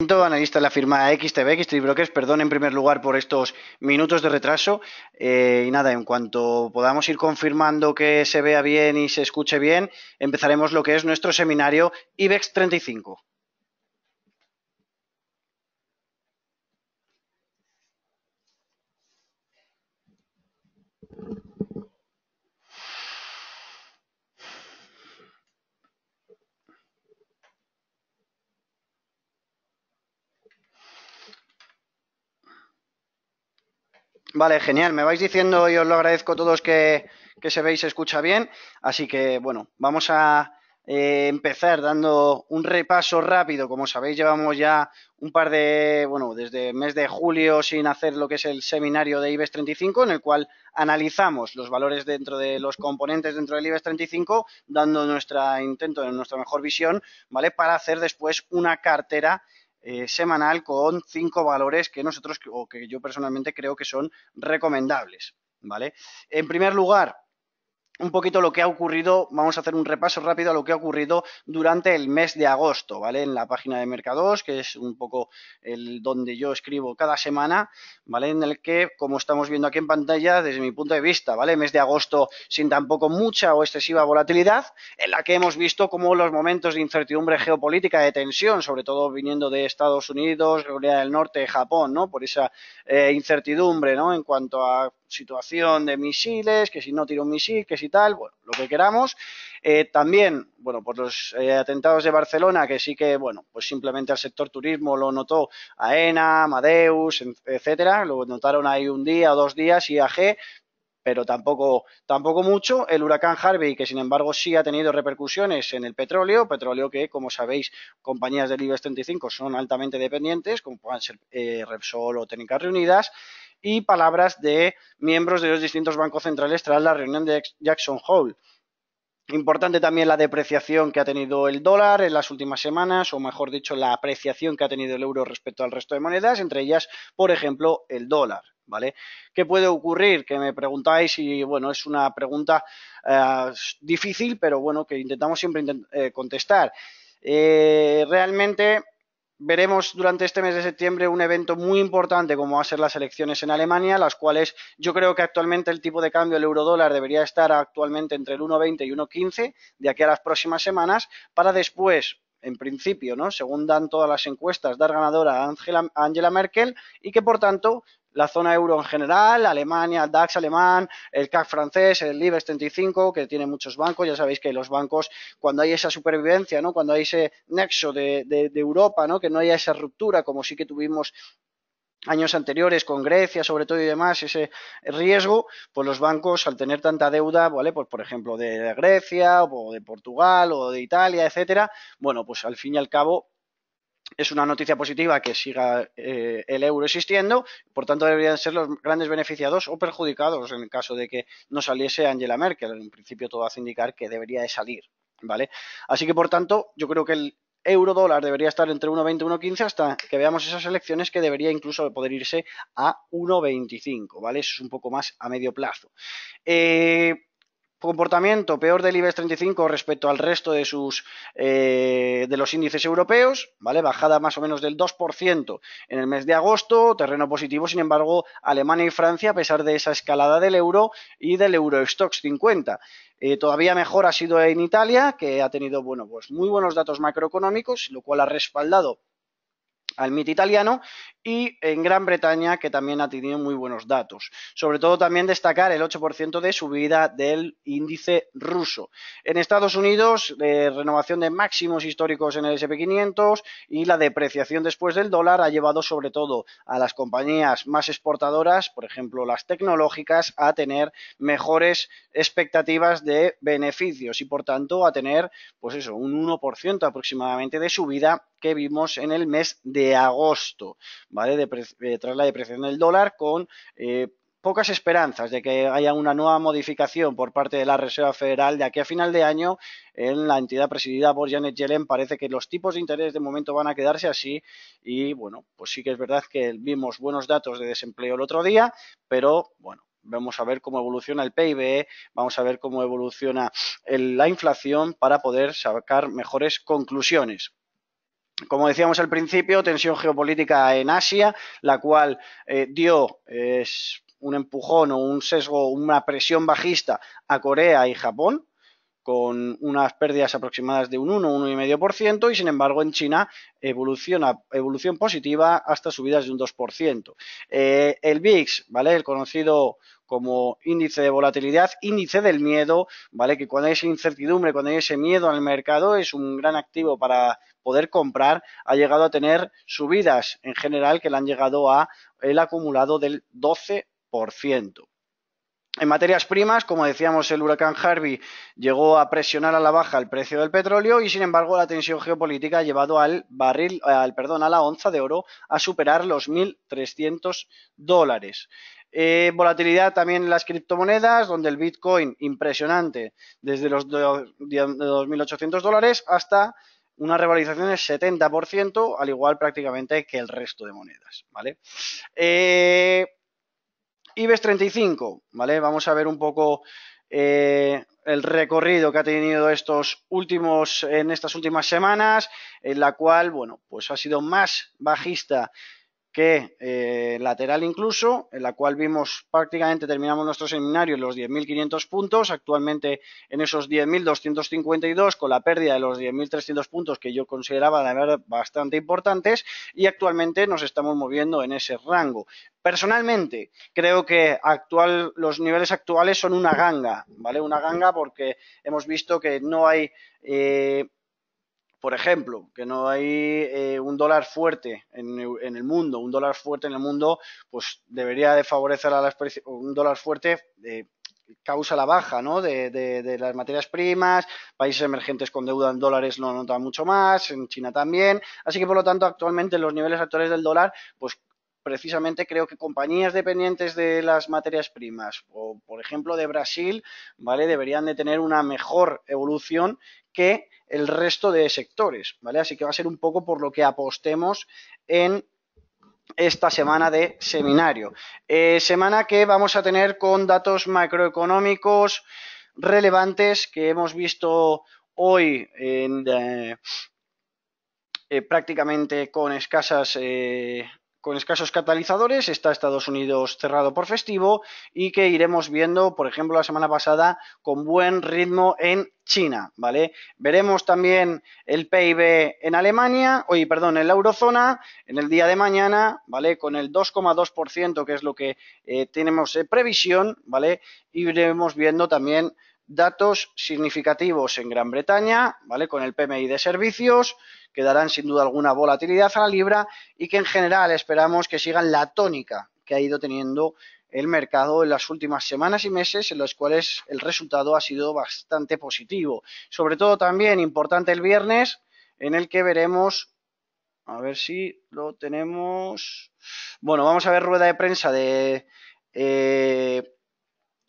analista de la firma XTB, XT Brokers, perdón en primer lugar por estos minutos de retraso. Eh, y nada, en cuanto podamos ir confirmando que se vea bien y se escuche bien, empezaremos lo que es nuestro seminario IBEX 35. Vale, genial. Me vais diciendo y os lo agradezco a todos que, se veis, se escucha bien. Así que, bueno, vamos a eh, empezar dando un repaso rápido. Como sabéis, llevamos ya un par de, bueno, desde el mes de julio sin hacer lo que es el seminario de IBEX 35, en el cual analizamos los valores dentro de los componentes dentro del IBEX 35, dando nuestro intento, nuestra mejor visión, ¿vale? Para hacer después una cartera eh, semanal con cinco valores que nosotros o que yo personalmente creo que son recomendables. ¿Vale? En primer lugar, un poquito lo que ha ocurrido, vamos a hacer un repaso rápido a lo que ha ocurrido durante el mes de agosto, ¿vale? En la página de Mercados, que es un poco el donde yo escribo cada semana, ¿vale? En el que, como estamos viendo aquí en pantalla, desde mi punto de vista, ¿vale? Mes de agosto sin tampoco mucha o excesiva volatilidad, en la que hemos visto como los momentos de incertidumbre geopolítica, de tensión, sobre todo viniendo de Estados Unidos, Corea del Norte, Japón, ¿no? Por esa eh, incertidumbre, ¿no? En cuanto a situación de misiles, que si no tiro un misil, que si bueno, lo que queramos. Eh, también, bueno, por los eh, atentados de Barcelona, que sí que, bueno, pues simplemente al sector turismo lo notó AENA, Amadeus, etcétera, lo notaron ahí un día, dos días, IAG, pero tampoco, tampoco mucho. El huracán Harvey, que sin embargo sí ha tenido repercusiones en el petróleo, petróleo que, como sabéis, compañías del IBEX 35 son altamente dependientes, como puedan ser eh, Repsol o Técnicas Reunidas y palabras de miembros de los distintos bancos centrales tras la reunión de Jackson Hole. Importante también la depreciación que ha tenido el dólar en las últimas semanas, o mejor dicho, la apreciación que ha tenido el euro respecto al resto de monedas, entre ellas, por ejemplo, el dólar. ¿Vale? ¿Qué puede ocurrir? Que me preguntáis y bueno, es una pregunta eh, difícil, pero bueno, que intentamos siempre eh, contestar. Eh, realmente veremos durante este mes de septiembre un evento muy importante como van a ser las elecciones en Alemania, las cuales yo creo que actualmente el tipo de cambio del euro dólar debería estar actualmente entre el 1,20 y 1,15 de aquí a las próximas semanas para después en principio, ¿no? Según dan todas las encuestas, dar ganadora a Angela Merkel y que por tanto la zona euro en general, Alemania, DAX alemán, el CAC francés, el IBEX 35, que tiene muchos bancos, ya sabéis que los bancos, cuando hay esa supervivencia, ¿no? cuando hay ese nexo de, de Europa, ¿no? que no haya esa ruptura como sí que tuvimos años anteriores con Grecia sobre todo y demás ese riesgo pues los bancos al tener tanta deuda vale pues por ejemplo de Grecia o de Portugal o de Italia etcétera bueno pues al fin y al cabo es una noticia positiva que siga eh, el euro existiendo, por tanto deberían ser los grandes beneficiados o perjudicados en el caso de que no saliese Angela Merkel. En principio todo hace indicar que debería de salir, ¿vale? Así que por tanto yo creo que el euro dólar debería estar entre 1,20 y 1,15 hasta que veamos esas elecciones que debería incluso poder irse a 1,25, ¿vale? Eso es un poco más a medio plazo. Eh, comportamiento peor del IBEX 35 respecto al resto de sus eh, de los índices europeos, ¿vale? Bajada más o menos del 2% en el mes de agosto, terreno positivo, sin embargo, Alemania y Francia, a pesar de esa escalada del euro y del Eurostox 50. Eh, todavía mejor ha sido en Italia, que ha tenido, bueno, pues muy buenos datos macroeconómicos, lo cual ha respaldado al MIT italiano y en Gran Bretaña, que también ha tenido muy buenos datos. Sobre todo también destacar el 8% de subida del índice ruso. En Estados Unidos, renovación de máximos históricos en el SP500 y la depreciación después del dólar ha llevado sobre todo a las compañías más exportadoras, por ejemplo las tecnológicas, a tener mejores expectativas de beneficios y por tanto a tener, pues eso, un 1% aproximadamente de subida que vimos en el mes de agosto, ¿vale? tras la depreciación del dólar con eh, pocas esperanzas de que haya una nueva modificación por parte de la Reserva Federal de aquí a final de año en la entidad presidida por Janet Yellen. Parece que los tipos de interés de momento van a quedarse así y bueno, pues sí que es verdad que vimos buenos datos de desempleo el otro día, pero bueno, vamos a ver cómo evoluciona el PIB, vamos a ver cómo evoluciona la inflación para poder sacar mejores conclusiones. Como decíamos al principio, tensión geopolítica en Asia, la cual eh, dio eh, un empujón o un sesgo, una presión bajista a Corea y Japón, con unas pérdidas aproximadas de un 1, 1,5% y sin embargo en China evoluciona, evolución positiva hasta subidas de un 2%. Eh, el VIX, ¿vale? El conocido como índice de volatilidad, índice del miedo, Que cuando hay esa incertidumbre, cuando hay ese miedo al mercado, es un gran activo para poder comprar, ha llegado a tener subidas en general que le han llegado a el acumulado del 12%. En materias primas, como decíamos, el huracán Harvey llegó a presionar a la baja el precio del petróleo y, sin embargo, la tensión geopolítica ha llevado al barril, al perdón, a la onza de oro a superar los 1.300 dólares. Eh, volatilidad también en las criptomonedas, donde el Bitcoin impresionante desde los 2.800 dólares hasta una revalorización del 70%, al igual prácticamente que el resto de monedas, ¿vale? Eh, IBEX 35, ¿vale? Vamos a ver un poco eh, el recorrido que ha tenido estos últimos, en estas últimas semanas, en la cual, bueno, pues ha sido más bajista que eh, lateral incluso, en la cual vimos prácticamente terminamos nuestro seminario en los 10.500 puntos, actualmente en esos 10.252 con la pérdida de los 10.300 puntos que yo consideraba de verdad bastante importantes y actualmente nos estamos moviendo en ese rango. Personalmente, creo que actual, los niveles actuales son una ganga, ¿vale? Una ganga porque hemos visto que no hay eh, por ejemplo, que no hay eh, un dólar fuerte en, el mundo, un dólar fuerte en el mundo, pues debería de favorecer a las un dólar fuerte eh, causa la baja ¿no? De, de, de, las materias primas, países emergentes con deuda en dólares no notan mucho más, en China también, así que por lo tanto actualmente los niveles actuales del dólar, pues precisamente creo que compañías dependientes de las materias primas o por ejemplo de Brasil, ¿vale? deberían de tener una mejor evolución que el resto de sectores, ¿vale? Así que va a ser un poco por lo que apostemos en esta semana de seminario. Eh, semana que vamos a tener con datos macroeconómicos relevantes que hemos visto hoy eh, eh, prácticamente con escasas con escasos catalizadores, está Estados Unidos cerrado por festivo y que iremos viendo, por ejemplo, la semana pasada con buen ritmo en China, ¿vale? Veremos también el PIB en Alemania, oye, perdón, en la eurozona en el día de mañana, ¿vale? Con el 2,2% que es lo que eh, tenemos en eh, previsión, ¿vale? Y iremos viendo también datos significativos en Gran Bretaña, ¿vale? Con el PMI de servicios, que darán sin duda alguna volatilidad a la libra y que en general esperamos que sigan la tónica que ha ido teniendo el mercado en las últimas semanas y meses en los cuales el resultado ha sido bastante positivo. Sobre todo también importante el viernes en el que veremos a ver si lo tenemos. Bueno, vamos a ver rueda de prensa de eh,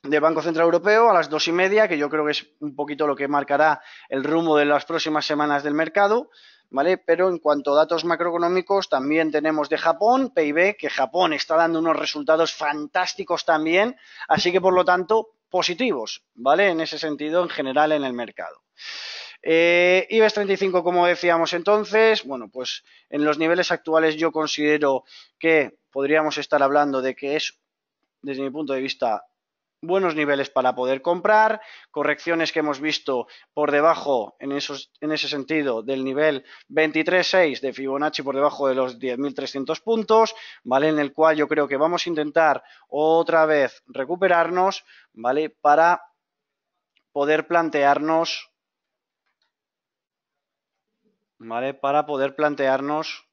de Banco Central Europeo a las dos y media, que yo creo que es un poquito lo que marcará el rumbo de las próximas semanas del mercado. ¿vale? Pero en cuanto a datos macroeconómicos, también tenemos de Japón, PIB, que Japón está dando unos resultados fantásticos también, así que por lo tanto, positivos, ¿vale? En ese sentido, en general, en el mercado. Eh, IBEX 35, como decíamos entonces, bueno, pues en los niveles actuales yo considero que podríamos estar hablando de que es, desde mi punto de vista, buenos niveles para poder comprar, correcciones que hemos visto por debajo en, ese sentido del nivel 23.6 de Fibonacci por debajo de los 10.300 puntos, ¿vale? En el cual yo creo que vamos a intentar otra vez recuperarnos, ¿vale? Para poder plantearnos, ¿vale? Para poder plantearnos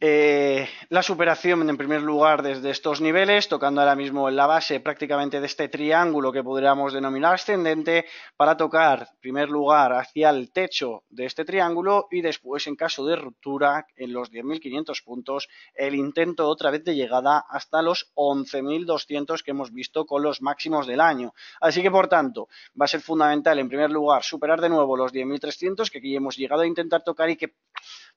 eh, la superación en primer lugar desde estos niveles, tocando ahora mismo en la base prácticamente de este triángulo que podríamos denominar ascendente, para tocar en primer lugar hacia el techo de este triángulo y después en caso de ruptura en los 10.500 puntos, el intento otra vez de llegada hasta los 11.200 que hemos visto con los máximos del año. Así que por tanto va a ser fundamental en primer lugar superar de nuevo los 10.300 que aquí hemos llegado a intentar tocar y que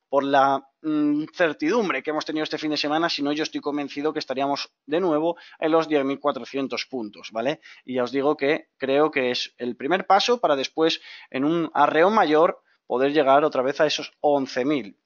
por la mm, certidumbre que hemos tenido este fin de semana, si no yo estoy convencido que estaríamos de nuevo en los 10.400 puntos, ¿vale? Y ya os digo que creo que es el primer paso para después, en un arreo mayor, poder llegar otra vez a esos 11.000.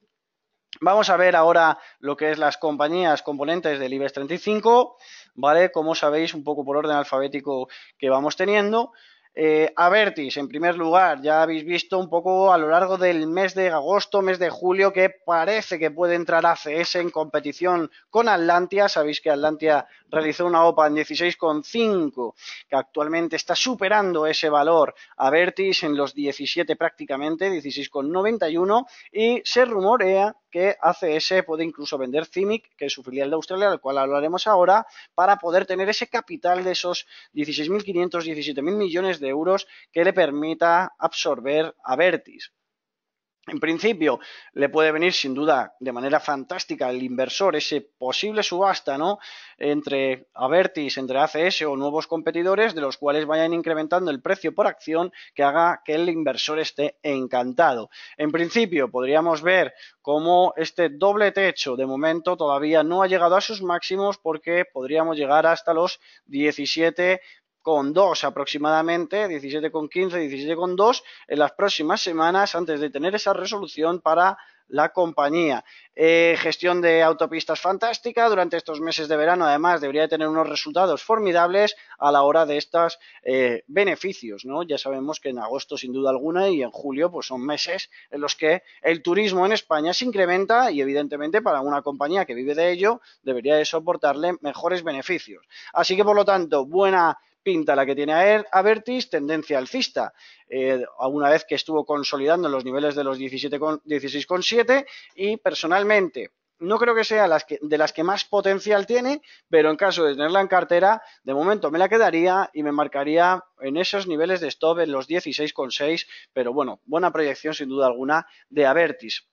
Vamos a ver ahora lo que es las compañías componentes del IBEX 35, ¿vale? Como sabéis, un poco por orden alfabético que vamos teniendo. A eh, Avertis, en primer lugar, ya habéis visto un poco a lo largo del mes de agosto, mes de julio, que parece que puede entrar ACS en competición con Atlantia. Sabéis que Atlantia realizó una OPA en 16,5, que actualmente está superando ese valor. Avertis en los 17 prácticamente, 16,91, y se rumorea que ACS puede incluso vender CIMIC, que es su filial de Australia, del cual hablaremos ahora, para poder tener ese capital de esos 16.500, 17.000 millones de euros que le permita absorber a Vertis. En principio, le puede venir sin duda de manera fantástica al inversor ese posible subasta, ¿no? Entre Avertis, entre ACS o nuevos competidores de los cuales vayan incrementando el precio por acción que haga que el inversor esté encantado. En principio, podríamos ver cómo este doble techo de momento todavía no ha llegado a sus máximos porque podríamos llegar hasta los 17 con 2 aproximadamente, 17 con 15, 17 con en las próximas semanas antes de tener esa resolución para la compañía. Eh, gestión de autopistas fantástica. Durante estos meses de verano, además, debería tener unos resultados formidables a la hora de estos eh, beneficios. Ya sabemos que en agosto, sin duda alguna, y en julio, pues son meses en los que el turismo en España se incrementa y, evidentemente, para una compañía que vive de ello, debería de soportarle mejores beneficios. Así que, por lo tanto, buena pinta la que tiene a er-, tendencia alcista. Eh, alguna una vez que estuvo consolidando en los niveles de los 16,7 y personalmente no creo que sea de las que más potencial tiene, pero en caso de tenerla en cartera, de momento me la quedaría y me marcaría en esos niveles de stop en los 16,6, pero bueno, buena proyección sin duda alguna de Avertis.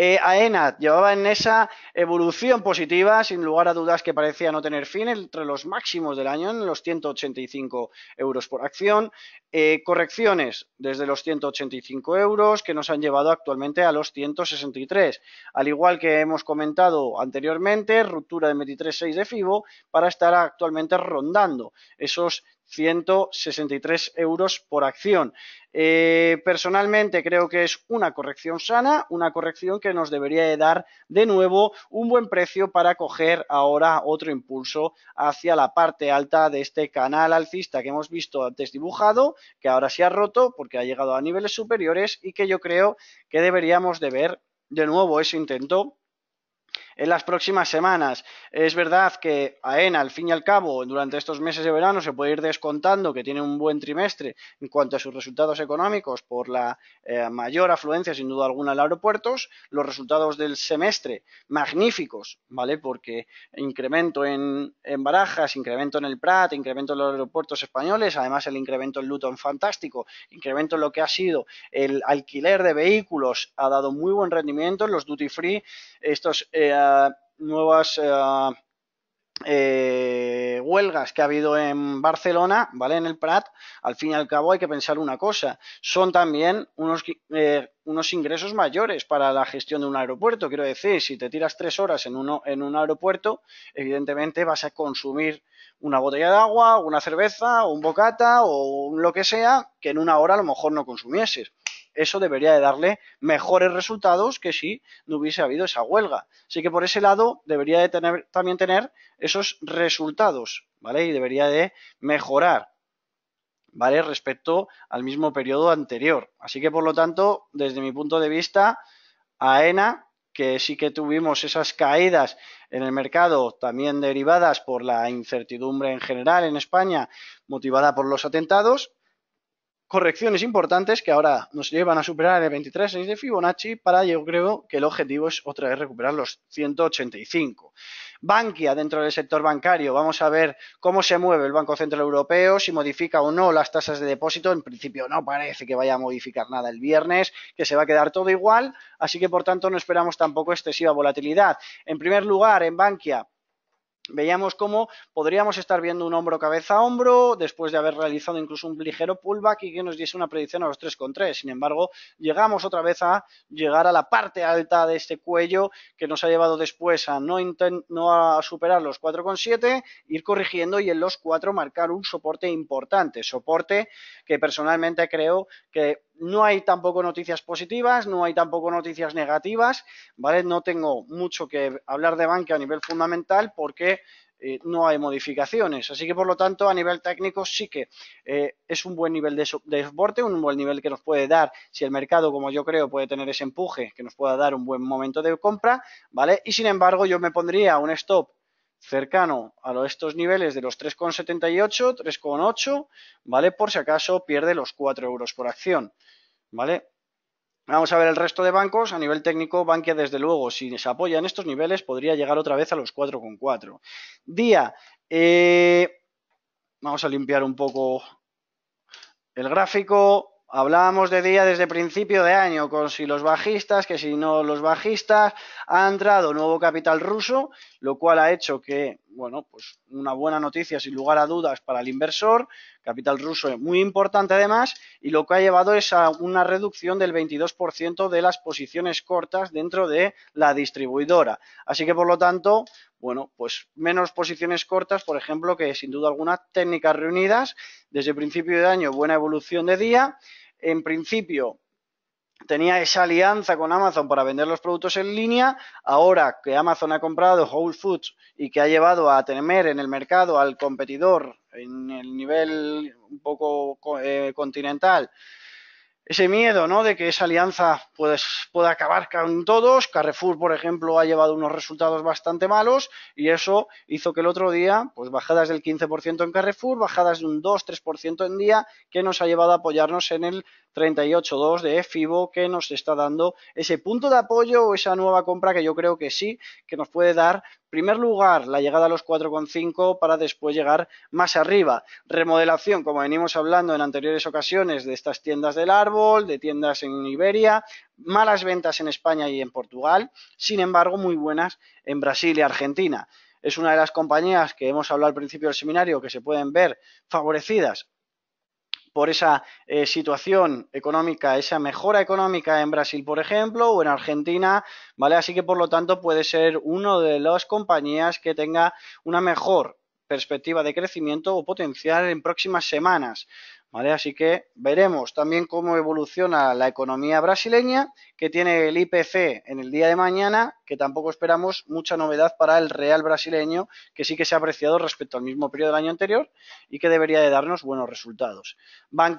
Eh, AENA llevaba en esa evolución positiva, sin lugar a dudas que parecía no tener fin, entre los máximos del año, en los 185 euros por acción. Eh, correcciones desde los 185 euros que nos han llevado actualmente a los 163. Al igual que hemos comentado anteriormente, ruptura de 23.6 de FIBO para estar actualmente rondando esos 163 euros por acción. Eh, personalmente creo que es una corrección sana, una corrección que nos debería dar de nuevo un buen precio para coger ahora otro impulso hacia la parte alta de este canal alcista que hemos visto antes dibujado, que ahora se ha roto porque ha llegado a niveles superiores y que yo creo que deberíamos de ver de nuevo ese intento en las próximas semanas. Es verdad que AENA, al fin y al cabo, durante estos meses de verano se puede ir descontando que tiene un buen trimestre en cuanto a sus resultados económicos por la eh, mayor afluencia, sin duda alguna, al aeropuertos. Los resultados del semestre, magníficos, ¿vale? Porque incremento en, barajas, incremento en el Prat, incremento en los aeropuertos españoles, además el incremento en Luton fantástico, incremento en lo que ha sido el alquiler de vehículos, ha dado muy buen rendimiento en los duty free, estos... Eh, nuevas eh, eh, huelgas que ha habido en Barcelona, ¿vale? En el Prat, al fin y al cabo hay que pensar una cosa, son también unos, eh, unos ingresos mayores para la gestión de un aeropuerto. Quiero decir, si te tiras tres horas en, uno, en un aeropuerto, evidentemente vas a consumir una botella de agua, una cerveza, un bocata o lo que sea, que en una hora a lo mejor no consumieses eso debería de darle mejores resultados que si no hubiese habido esa huelga. Así que por ese lado debería de tener, también tener esos resultados, ¿vale? Y debería de mejorar. ¿Vale? Respecto al mismo periodo anterior. Así que, por lo tanto, desde mi punto de vista, AENA que sí que tuvimos esas caídas en el mercado, también derivadas por la incertidumbre en general en España, motivada por los atentados, correcciones importantes que ahora nos llevan a superar el 23.6 de Fibonacci para yo creo que el objetivo es otra vez recuperar los 185. Bankia dentro del sector bancario, vamos a ver cómo se mueve el Banco Central Europeo, si modifica o no las tasas de depósito, en principio no parece que vaya a modificar nada el viernes, que se va a quedar todo igual, así que por tanto no esperamos tampoco excesiva volatilidad. En primer lugar, en Bankia veíamos cómo podríamos estar viendo un hombro cabeza a hombro después de haber realizado incluso un ligero pullback y que nos diese una predicción a los 3,3. Sin embargo, llegamos otra vez a llegar a la parte alta de este cuello que nos ha llevado después a no, a superar los 4,7, ir corrigiendo y en los 4 marcar un soporte importante. Soporte que personalmente creo que no hay tampoco noticias positivas, no hay tampoco noticias negativas, ¿vale? No tengo mucho que hablar de banque a nivel fundamental porque eh, no hay modificaciones. Así que, por lo tanto, a nivel técnico sí que eh, es un buen nivel de, de, soporte, un buen nivel que nos puede dar, si el mercado, como yo creo, puede tener ese empuje, que nos pueda dar un buen momento de compra, ¿vale? Y, sin embargo, yo me pondría un stop cercano a estos niveles de los 3,78, 3,8, ¿vale? Por si acaso pierde los 4 euros por acción. ¿vale? Vamos a ver el resto de bancos. A nivel técnico, Bankia, desde luego, si se apoya en estos niveles, podría llegar otra vez a los 4,4. Día. Eh, vamos a limpiar un poco el gráfico. Hablábamos de día desde principio de año, con si los bajistas, que si no los bajistas, ha entrado nuevo capital ruso, lo cual ha hecho que, bueno, pues una buena noticia sin lugar a dudas para el inversor, capital ruso es muy importante además, y lo que ha llevado es a una reducción del 22% de las posiciones cortas dentro de la distribuidora. Así que, por lo tanto, bueno, pues menos posiciones cortas, por ejemplo, que sin duda algunas técnicas reunidas. Desde principio de año, buena evolución de día. En principio, tenía esa alianza con Amazon para vender los productos en línea, ahora que Amazon ha comprado Whole Foods y que ha llevado a temer en el mercado al competidor en el nivel un poco eh, continental, ese miedo ¿no? de que esa alianza pues, pueda acabar con todos. Carrefour, por ejemplo, ha llevado unos resultados bastante malos y eso hizo que el otro día, pues bajadas del 15% en Carrefour, bajadas de un 2-3% en día, que nos ha llevado a apoyarnos en el 38.2 de FIBO que nos está dando ese punto de apoyo o esa nueva compra que yo creo que sí, que nos puede dar primer lugar la llegada a los 4,5 para después llegar más arriba. Remodelación, como venimos hablando en anteriores ocasiones, de estas tiendas del árbol, de tiendas en Iberia, malas ventas en España y en Portugal, sin embargo muy buenas en Brasil y Argentina. Es una de las compañías que hemos hablado al principio del seminario que se pueden ver favorecidas por esa eh, situación económica, esa mejora económica en Brasil, por ejemplo, o en Argentina, ¿vale? Así que, por lo tanto, puede ser una de las compañías que tenga una mejor perspectiva de crecimiento o potencial en próximas semanas. ¿vale? Así que veremos también cómo evoluciona la economía brasileña, que tiene el IPC en el día de mañana, que tampoco esperamos mucha novedad para el real brasileño, que sí que se ha apreciado respecto al mismo periodo del año anterior y que debería de darnos buenos resultados. Bank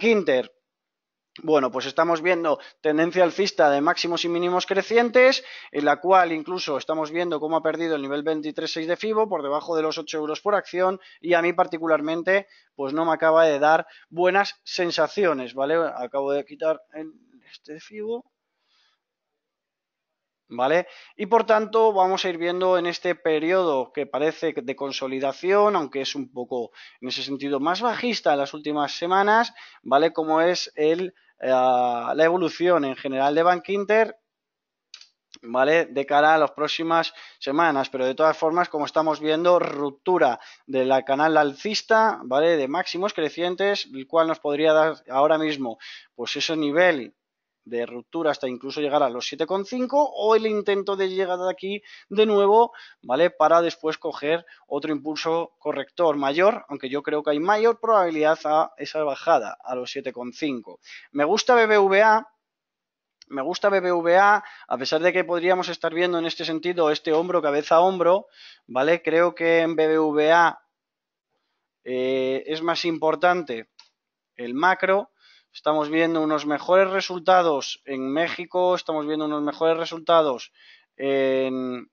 bueno, pues estamos viendo tendencia alcista de máximos y mínimos crecientes, en la cual incluso estamos viendo cómo ha perdido el nivel 23.6 de FIBO por debajo de los 8 euros por acción y a mí particularmente pues no me acaba de dar buenas sensaciones, ¿vale? Acabo de quitar este de FIBO. ¿Vale? Y por tanto vamos a ir viendo en este periodo que parece de consolidación, aunque es un poco en ese sentido más bajista en las últimas semanas, ¿vale? Como es el eh, la evolución en general de Bank Inter ¿vale? De cara a las próximas semanas, pero de todas formas, como estamos viendo, ruptura de la canal alcista, ¿vale? De máximos crecientes, el cual nos podría dar ahora mismo, pues ese nivel de ruptura hasta incluso llegar a los 7,5 o el intento de llegar de aquí de nuevo, ¿vale? Para después coger otro impulso corrector mayor, aunque yo creo que hay mayor probabilidad a esa bajada, a los 7,5. Me gusta BBVA, me gusta BBVA, a pesar de que podríamos estar viendo en este sentido este hombro, cabeza hombro, ¿vale? Creo que en BBVA eh, es más importante el macro, estamos viendo unos mejores resultados en México, estamos viendo unos mejores resultados en,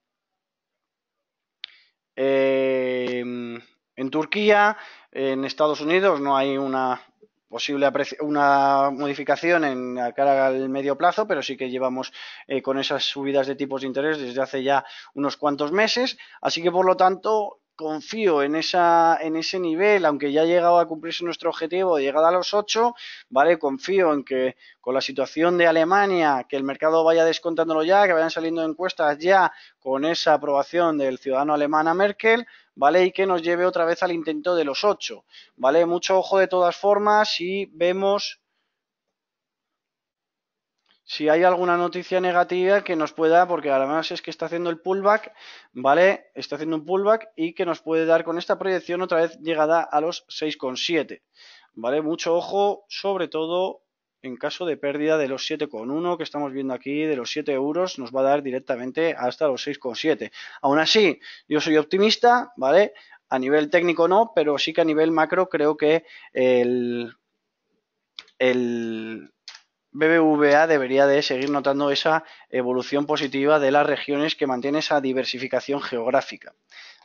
Turquía, en Estados Unidos no hay una posible una modificación en cara al medio plazo, pero sí que llevamos eh, con esas subidas de tipos de interés desde hace ya unos cuantos meses. Así que, por lo tanto, confío en, esa, en ese nivel, aunque ya ha llegado a cumplirse nuestro objetivo de llegada a los ocho, ¿vale? Confío en que con la situación de Alemania, que el mercado vaya descontándolo ya, que vayan saliendo encuestas ya con esa aprobación del ciudadano alemán a Merkel, ¿vale? Y que nos lleve otra vez al intento de los ocho, ¿vale? Mucho ojo de todas formas y vemos si hay alguna noticia negativa que nos pueda, porque además es que está haciendo el pullback, ¿vale? Está haciendo un pullback y que nos puede dar con esta proyección otra vez llegada a los 6,7, ¿vale? Mucho ojo, sobre todo en caso de pérdida de los 7,1 que estamos viendo aquí, de los 7 euros, nos va a dar directamente hasta los 6,7. Aún así, yo soy optimista, ¿vale? A nivel técnico no, pero sí que a nivel macro creo que el, el BBVA debería de seguir notando esa evolución positiva de las regiones que mantiene esa diversificación geográfica.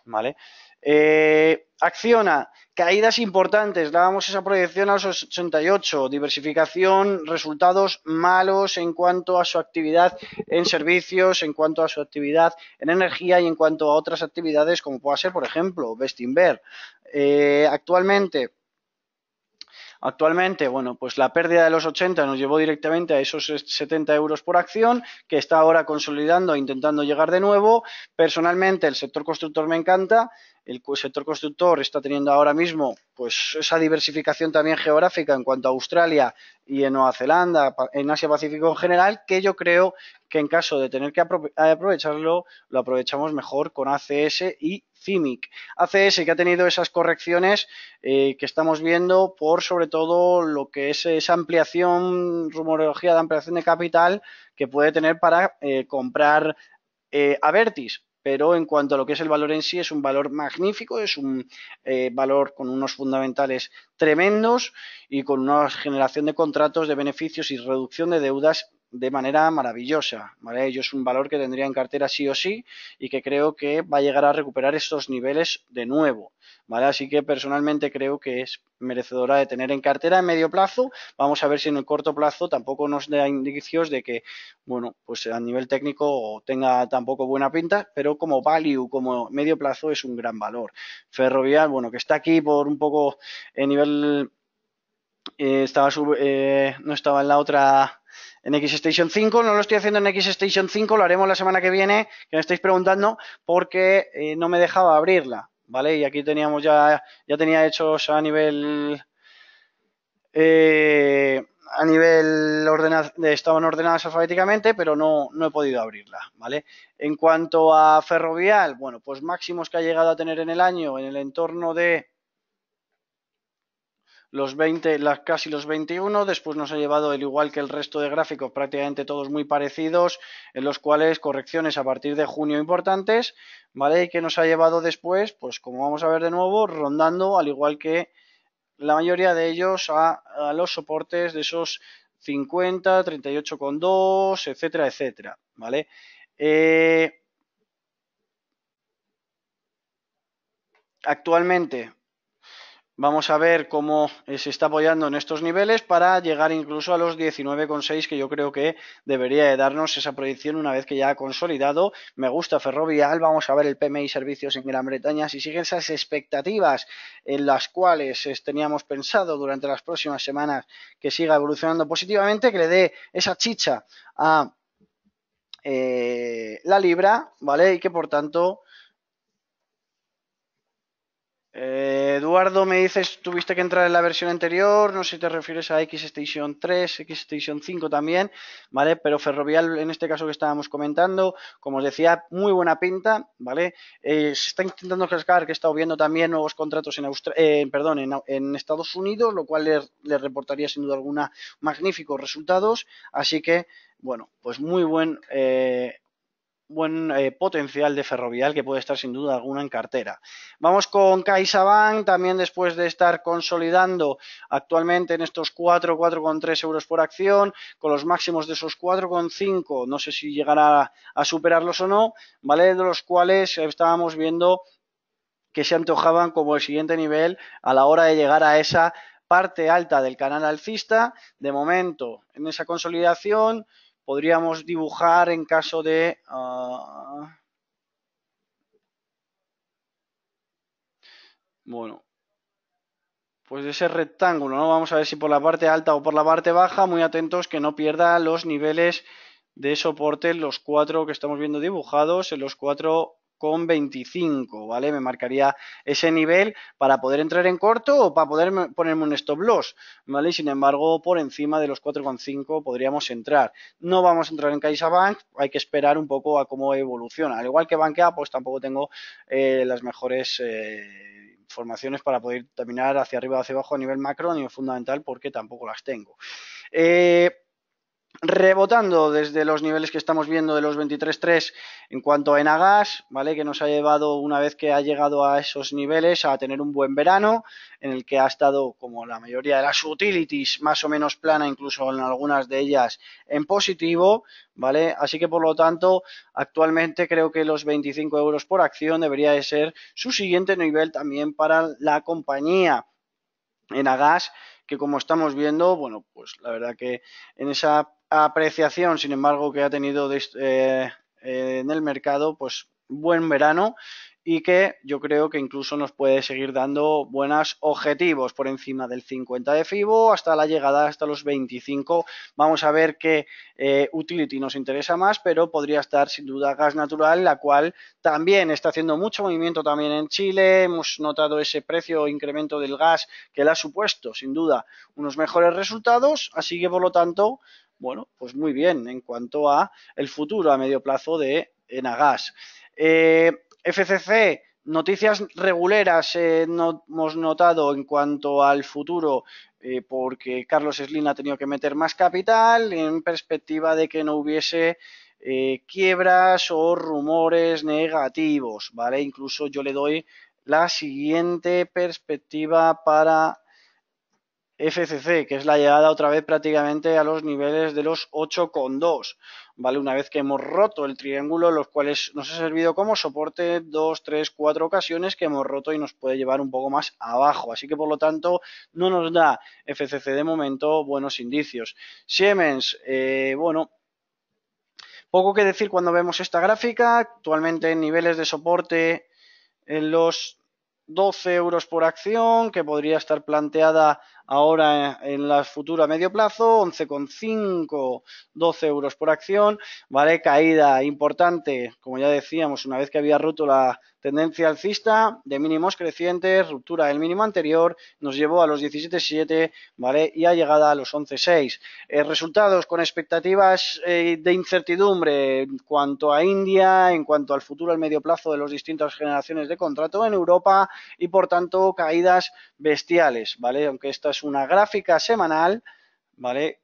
¿Vale? Eh, acciona, caídas importantes, dábamos esa proyección a los 88, diversificación, resultados malos en cuanto a su actividad en servicios, en cuanto a su actividad en energía y en cuanto a otras actividades como pueda ser, por ejemplo, Bestinver. Eh, actualmente, Actualmente, bueno, pues la pérdida de los 80 nos llevó directamente a esos 70 euros por acción, que está ahora consolidando e intentando llegar de nuevo. Personalmente, el sector constructor me encanta el sector constructor está teniendo ahora mismo pues esa diversificación también geográfica en cuanto a Australia y en Nueva Zelanda, en Asia Pacífico en general, que yo creo que en caso de tener que aprovecharlo, lo aprovechamos mejor con ACS y CIMIC. ACS que ha tenido esas correcciones eh, que estamos viendo por sobre todo lo que es esa ampliación, rumorología de ampliación de capital que puede tener para eh, comprar a eh, Avertis pero en cuanto a lo que es el valor en sí, es un valor magnífico, es un eh, valor con unos fundamentales tremendos y con una generación de contratos, de beneficios y reducción de deudas de manera maravillosa. ¿vale? Ello es un valor que tendría en cartera sí o sí y que creo que va a llegar a recuperar estos niveles de nuevo. ¿vale? Así que personalmente creo que es merecedora de tener en cartera en medio plazo. Vamos a ver si en el corto plazo tampoco nos da indicios de que, bueno, pues a nivel técnico tenga tampoco buena pinta, pero como value, como medio plazo es un gran valor. Ferrovial, bueno, que está aquí por un poco en eh, nivel... Eh, estaba eh, no estaba en la otra en Xstation 5. No lo estoy haciendo en Xstation 5, lo haremos la semana que viene, que me estáis preguntando, porque eh, no me dejaba abrirla, ¿vale? Y aquí teníamos ya, ya tenía hechos a nivel... Eh, a nivel estaban ordenadas alfabéticamente, pero no, no he podido abrirla, ¿vale? En cuanto a ferrovial, bueno, pues máximos que ha llegado a tener en el año en el entorno de los 20, las, casi los 21, después nos ha llevado el igual que el resto de gráficos, prácticamente todos muy parecidos, en los cuales correcciones a partir de junio importantes, ¿vale? ¿Y que nos ha llevado después? Pues como vamos a ver de nuevo, rondando, al igual que la mayoría de ellos, a, los soportes de esos 50, 38,2, etcétera, etcétera, ¿vale? Eh, actualmente Vamos a ver cómo se está apoyando en estos niveles para llegar incluso a los 19,6 que yo creo que debería de darnos esa proyección una vez que ya ha consolidado. Me gusta Ferrovial, vamos a ver el PMI servicios en Gran Bretaña. Si siguen esas expectativas en las cuales eh, teníamos pensado durante las próximas semanas que siga evolucionando positivamente, que le dé esa chicha a eh, la libra, ¿vale? Y que por tanto eh, Eduardo, me dices, tuviste que entrar en la versión anterior, no sé si te refieres a Xstation 3, Xstation 5 también, ¿vale? Pero Ferrovial, en este caso que estábamos comentando, como os decía, muy buena pinta, ¿vale? Eh, se está intentando cascar, que he estado viendo también nuevos contratos en, eh, perdón, en, Estados Unidos, lo cual le reportaría sin duda alguna magníficos resultados, así que, bueno, pues muy buen buen eh, potencial de ferrovial que puede estar sin duda alguna en cartera. Vamos con CaixaBank, también después de estar consolidando actualmente en estos 4, 4,3 euros por acción, con los máximos de esos 4,5, no sé si llegará a, superarlos o no, ¿vale? De los cuales estábamos viendo que se antojaban como el siguiente nivel a la hora de llegar a esa parte alta del canal alcista. De momento, en esa consolidación, podríamos dibujar en caso de... Ah, bueno, pues de ese rectángulo, ¿no? Vamos a ver si por la parte alta o por la parte baja, muy atentos que no pierda los niveles de soporte, los cuatro que estamos viendo dibujados, en los cuatro con 25, ¿vale? Me marcaría ese nivel para poder entrar en corto o para poder ponerme un stop loss, ¿vale? Sin embargo, por encima de los 4,5 podríamos entrar. No vamos a entrar en bank hay que esperar un poco a cómo evoluciona. Al igual que Bankia, pues tampoco tengo eh, las mejores... Eh, informaciones para poder terminar hacia arriba o hacia abajo a nivel macro, a nivel fundamental, porque tampoco las tengo. Eh, rebotando desde los niveles que estamos viendo de los 23.3 en cuanto a Enagas, ¿vale? Que nos ha llevado, una vez que ha llegado a esos niveles, a tener un buen verano, en el que ha estado, como la mayoría de las utilities, más o menos plana, incluso en algunas de ellas, en positivo, ¿vale? Así que, por lo tanto, actualmente creo que los 25 euros por acción debería de ser su siguiente nivel también para la compañía. Enagas, que como estamos viendo, bueno, pues la verdad que en esa apreciación, sin embargo, que ha tenido eh, eh, en el mercado, pues buen verano y que yo creo que incluso nos puede seguir dando buenos objetivos por encima del 50 de FIBO hasta la llegada hasta los 25. Vamos a ver qué eh, utility nos interesa más, pero podría estar sin duda gas natural, la cual también está haciendo mucho movimiento también en Chile. Hemos notado ese precio incremento del gas que le ha supuesto sin duda unos mejores resultados, así que por lo tanto bueno, pues muy bien en cuanto a el futuro a medio plazo de Enagas. Eh, FCC, noticias reguleras eh, hemos notado en cuanto al futuro, eh, porque Carlos Slim ha tenido que meter más capital en perspectiva de que no hubiese eh, quiebras o rumores negativos, ¿vale? Incluso yo le doy la siguiente perspectiva para FCC, que es la llegada otra vez prácticamente a los niveles de los 8,2. ¿vale? Una vez que hemos roto el triángulo, los cuales nos ha servido como soporte dos, tres, cuatro ocasiones que hemos roto y nos puede llevar un poco más abajo. Así que por lo tanto no nos da FCC de momento buenos indicios. Siemens, eh, bueno, poco que decir cuando vemos esta gráfica. Actualmente en niveles de soporte en los 12 euros por acción, que podría estar planteada ahora en la futura medio plazo, 11,5, 12 euros por acción, ¿vale? Caída importante, como ya decíamos, una vez que había roto la tendencia alcista de mínimos crecientes, ruptura del mínimo anterior, nos llevó a los 17,7, ¿vale? Y ha llegado a los 11,6. Eh, resultados con expectativas eh, de incertidumbre en cuanto a India, en cuanto al futuro al medio plazo de las distintas generaciones de contrato en Europa y, por tanto, caídas bestiales, ¿vale? Aunque esta es una gráfica semanal, ¿vale?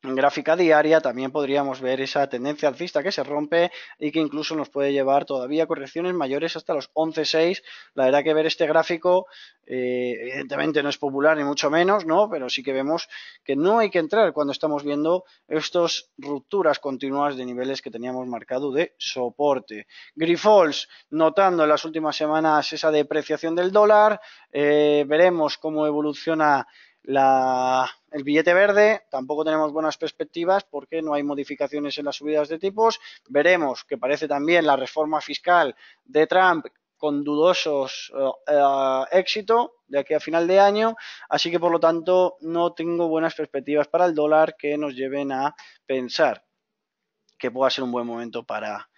En gráfica diaria también podríamos ver esa tendencia alcista que se rompe y que incluso nos puede llevar todavía a correcciones mayores hasta los 11.6. La verdad que ver este gráfico eh, evidentemente no es popular ni mucho menos, ¿no? Pero sí que vemos que no hay que entrar cuando estamos viendo estas rupturas continuas de niveles que teníamos marcado de soporte. Grifols, notando en las últimas semanas esa depreciación del dólar, eh, veremos cómo evoluciona la el billete verde tampoco tenemos buenas perspectivas porque no hay modificaciones en las subidas de tipos. Veremos que parece también la reforma fiscal de Trump con dudosos eh, éxito de aquí a final de año, así que por lo tanto no tengo buenas perspectivas para el dólar que nos lleven a pensar que pueda ser un buen momento para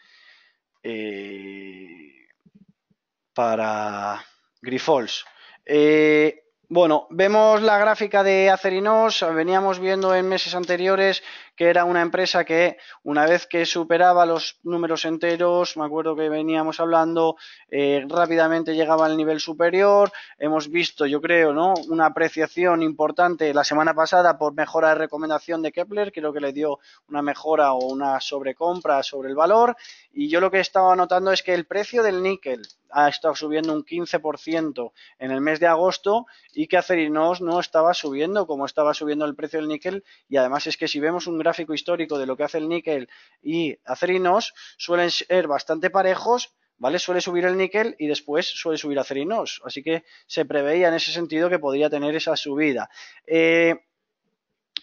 eh, Grifols. Eh, bueno, vemos la gráfica de Acerinos, veníamos viendo en meses anteriores que era una empresa que una vez que superaba los números enteros, me acuerdo que veníamos hablando, eh, rápidamente llegaba al nivel superior. Hemos visto, yo creo, ¿no? Una apreciación importante la semana pasada por mejora de recomendación de Kepler, creo que le dio una mejora o una sobrecompra sobre el valor. Y yo lo que he estado notando es que el precio del níquel ha estado subiendo un 15% en el mes de agosto y que Acerinos no estaba subiendo como estaba subiendo el precio del níquel. Y además es que si vemos un gran histórico de lo que hace el níquel y acerinos suelen ser bastante parejos, ¿vale? Suele subir el níquel y después suele subir acerinos. Así que se preveía en ese sentido que podría tener esa subida. Eh,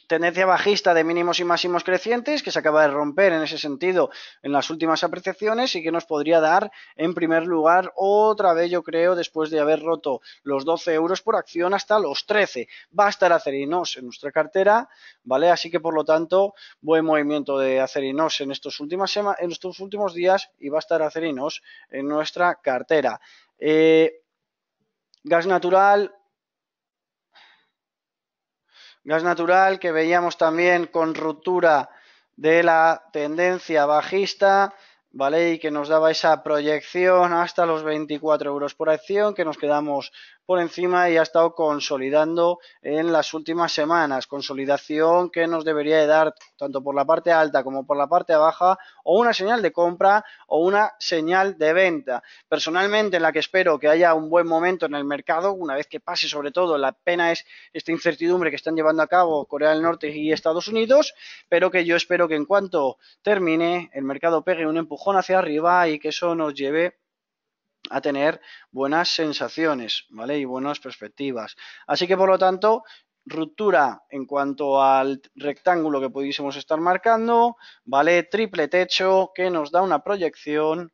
tendencia bajista de mínimos y máximos crecientes que se acaba de romper en ese sentido en las últimas apreciaciones y que nos podría dar en primer lugar otra vez yo creo después de haber roto los 12 euros por acción hasta los 13 va a estar Acerinos en nuestra cartera vale así que por lo tanto buen movimiento de Acerinos en estos últimos días y va a estar Acerinos en nuestra cartera eh, gas natural Gas natural que veíamos también con ruptura de la tendencia bajista, ¿vale? Y que nos daba esa proyección hasta los 24 euros por acción, que nos quedamos por encima y ha estado consolidando en las últimas semanas. Consolidación que nos debería dar tanto por la parte alta como por la parte baja o una señal de compra o una señal de venta. Personalmente en la que espero que haya un buen momento en el mercado, una vez que pase sobre todo, la pena es esta incertidumbre que están llevando a cabo Corea del Norte y Estados Unidos, pero que yo espero que en cuanto termine el mercado pegue un empujón hacia arriba y que eso nos lleve a tener buenas sensaciones, ¿vale? Y buenas perspectivas. Así que por lo tanto, ruptura en cuanto al rectángulo que pudiésemos estar marcando, ¿vale? Triple techo que nos da una proyección.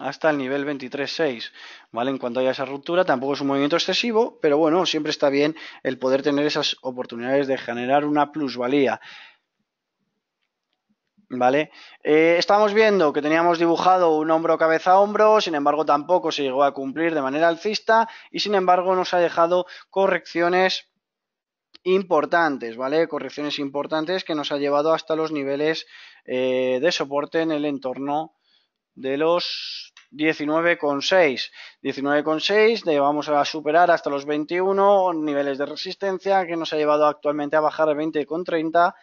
hasta el nivel 23.6, ¿vale? En cuanto haya esa ruptura, tampoco es un movimiento excesivo, pero bueno, siempre está bien el poder tener esas oportunidades de generar una plusvalía. ¿Vale? Eh, viendo que teníamos dibujado un hombro cabeza a hombro, sin embargo tampoco se llegó a cumplir de manera alcista y sin embargo nos ha dejado correcciones importantes, ¿vale? Correcciones importantes que nos ha llevado hasta los niveles eh, de soporte en el entorno de los 19,6. 19,6 vamos a superar hasta los 21 niveles de resistencia que nos ha llevado actualmente a bajar a 20,30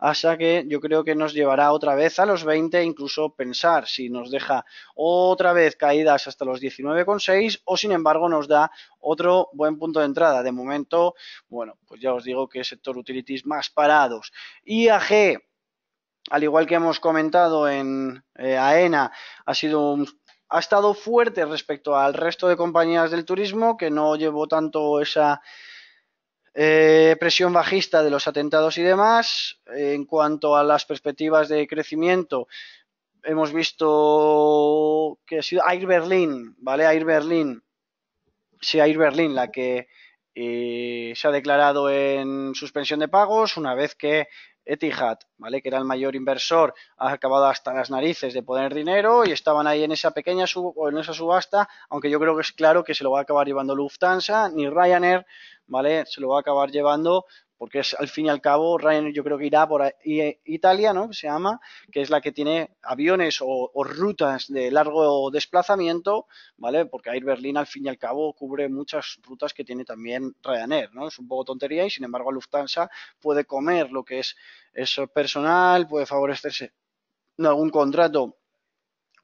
hasta que yo creo que nos llevará otra vez a los 20, incluso pensar si nos deja otra vez caídas hasta los 19,6 o sin embargo nos da otro buen punto de entrada. De momento, bueno, pues ya os digo que es sector utilities más parados. IAG, al igual que hemos comentado en eh, AENA, ha sido ha estado fuerte respecto al resto de compañías del turismo, que no llevó tanto esa eh, presión bajista de los atentados y demás. En cuanto a las perspectivas de crecimiento, hemos visto que ha sido Air Berlin, ¿vale? Air Berlin, sí, Air Berlin, la que eh, se ha declarado en suspensión de pagos una vez que Etihad, ¿vale? Que era el mayor inversor, ha acabado hasta las narices de poner dinero y estaban ahí en esa pequeña en esa subasta, aunque yo creo que es claro que se lo va a acabar llevando Lufthansa, ni Ryanair, ¿vale? Se lo va a acabar llevando porque es, al fin y al cabo Ryanair yo creo que irá por eh, Italia, Que se llama, que es la que tiene aviones o, rutas de largo desplazamiento, ¿vale? Porque Air Berlin al fin y al cabo cubre muchas rutas que tiene también Ryanair, ¿no? Es un poco tontería y sin embargo Lufthansa puede comer lo que es eso personal, puede favorecerse algún contrato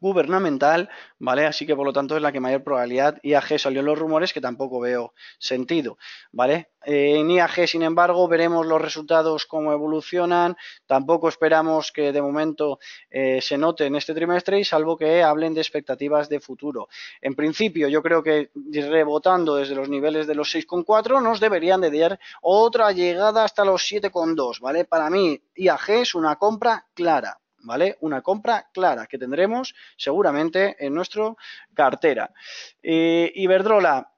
gubernamental, ¿vale? Así que por lo tanto es la que mayor probabilidad. IAG salió en los rumores que tampoco veo sentido, ¿vale? Eh, en IAG, sin embargo, veremos los resultados cómo evolucionan. Tampoco esperamos que de momento eh, se note en este trimestre y salvo que hablen de expectativas de futuro. En principio, yo creo que rebotando desde los niveles de los 6,4 nos deberían de dar otra llegada hasta los 7,2, ¿vale? Para mí, IAG es una compra clara. ¿vale? Una compra clara que tendremos seguramente en nuestra cartera. Eh, Iberdrola,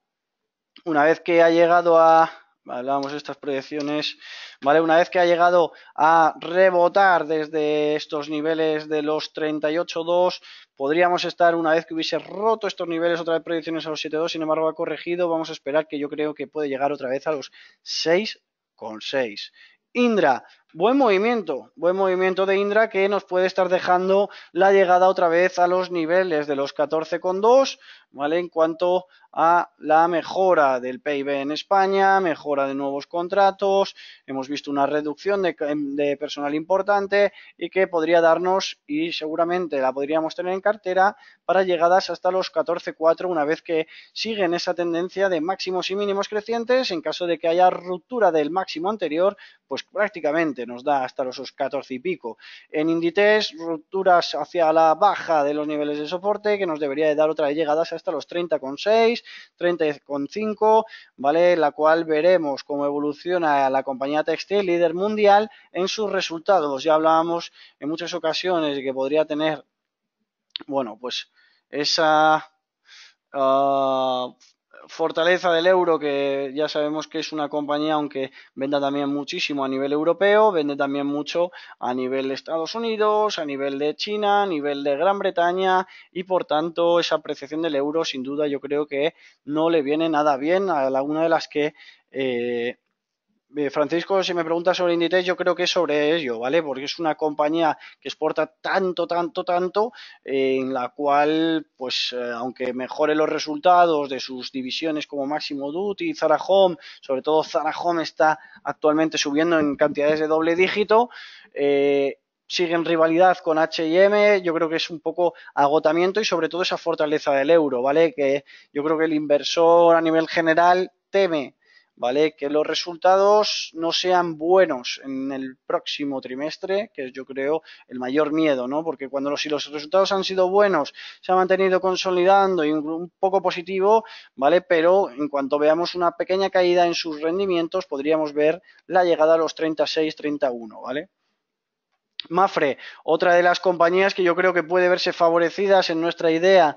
una vez que ha llegado a, hablábamos estas proyecciones, ¿vale? Una vez que ha llegado a rebotar desde estos niveles de los 38.2, podríamos estar, una vez que hubiese roto estos niveles, otra vez proyecciones a los 7.2, sin embargo ha corregido, vamos a esperar que yo creo que puede llegar otra vez a los 6.6. Indra, Buen movimiento, buen movimiento de Indra que nos puede estar dejando la llegada otra vez a los niveles de los 14,2, ¿vale? En cuanto a la mejora del PIB en España, mejora de nuevos contratos, hemos visto una reducción de, em, de personal importante y que podría darnos, y seguramente la podríamos tener en cartera, para llegadas hasta los 14,4 una vez que siguen esa tendencia de máximos y mínimos crecientes. En caso de que haya ruptura del máximo anterior, pues prácticamente nos da hasta los 14 y pico. En Inditex, rupturas hacia la baja de los niveles de soporte que nos debería de dar otras llegadas hasta los 30,6, 30,5, ¿vale? La cual veremos cómo evoluciona la compañía textil líder mundial en sus resultados. Ya hablábamos en muchas ocasiones de que podría tener, bueno, pues esa... Ah, fortaleza del euro, que ya sabemos que es una compañía, aunque venda también muchísimo a nivel europeo, vende también mucho a nivel de Estados Unidos, a nivel de China, a nivel de Gran Bretaña, y por tanto esa apreciación del euro, sin duda, yo creo que no le viene nada bien a la una de las que eh, eh, Francisco, si me pregunta sobre Inditex, yo creo que es sobre ello, ¿vale? Porque es una compañía que exporta tanto, tanto, tanto, en la cual, pues, eh, aunque mejore los resultados de sus divisiones como Máximo Duty, Zara Home, sobre todo Zara Home está actualmente subiendo en cantidades de doble dígito, eh, sigue en rivalidad con H&M, yo creo que es un poco agotamiento y sobre todo esa fortaleza del euro, ¿vale? Que yo creo que el inversor a nivel general teme ¿vale? Que los resultados no sean buenos en el próximo trimestre, que es yo creo el mayor miedo, ¿no? Porque cuando los, los resultados han sido buenos, se ha mantenido consolidando y un poco positivo, ¿vale? Pero en cuanto veamos una pequeña caída en sus rendimientos, podríamos ver la llegada a los 36-31, ¿vale? Mafre, otra de las compañías que yo creo que puede verse favorecidas en nuestra idea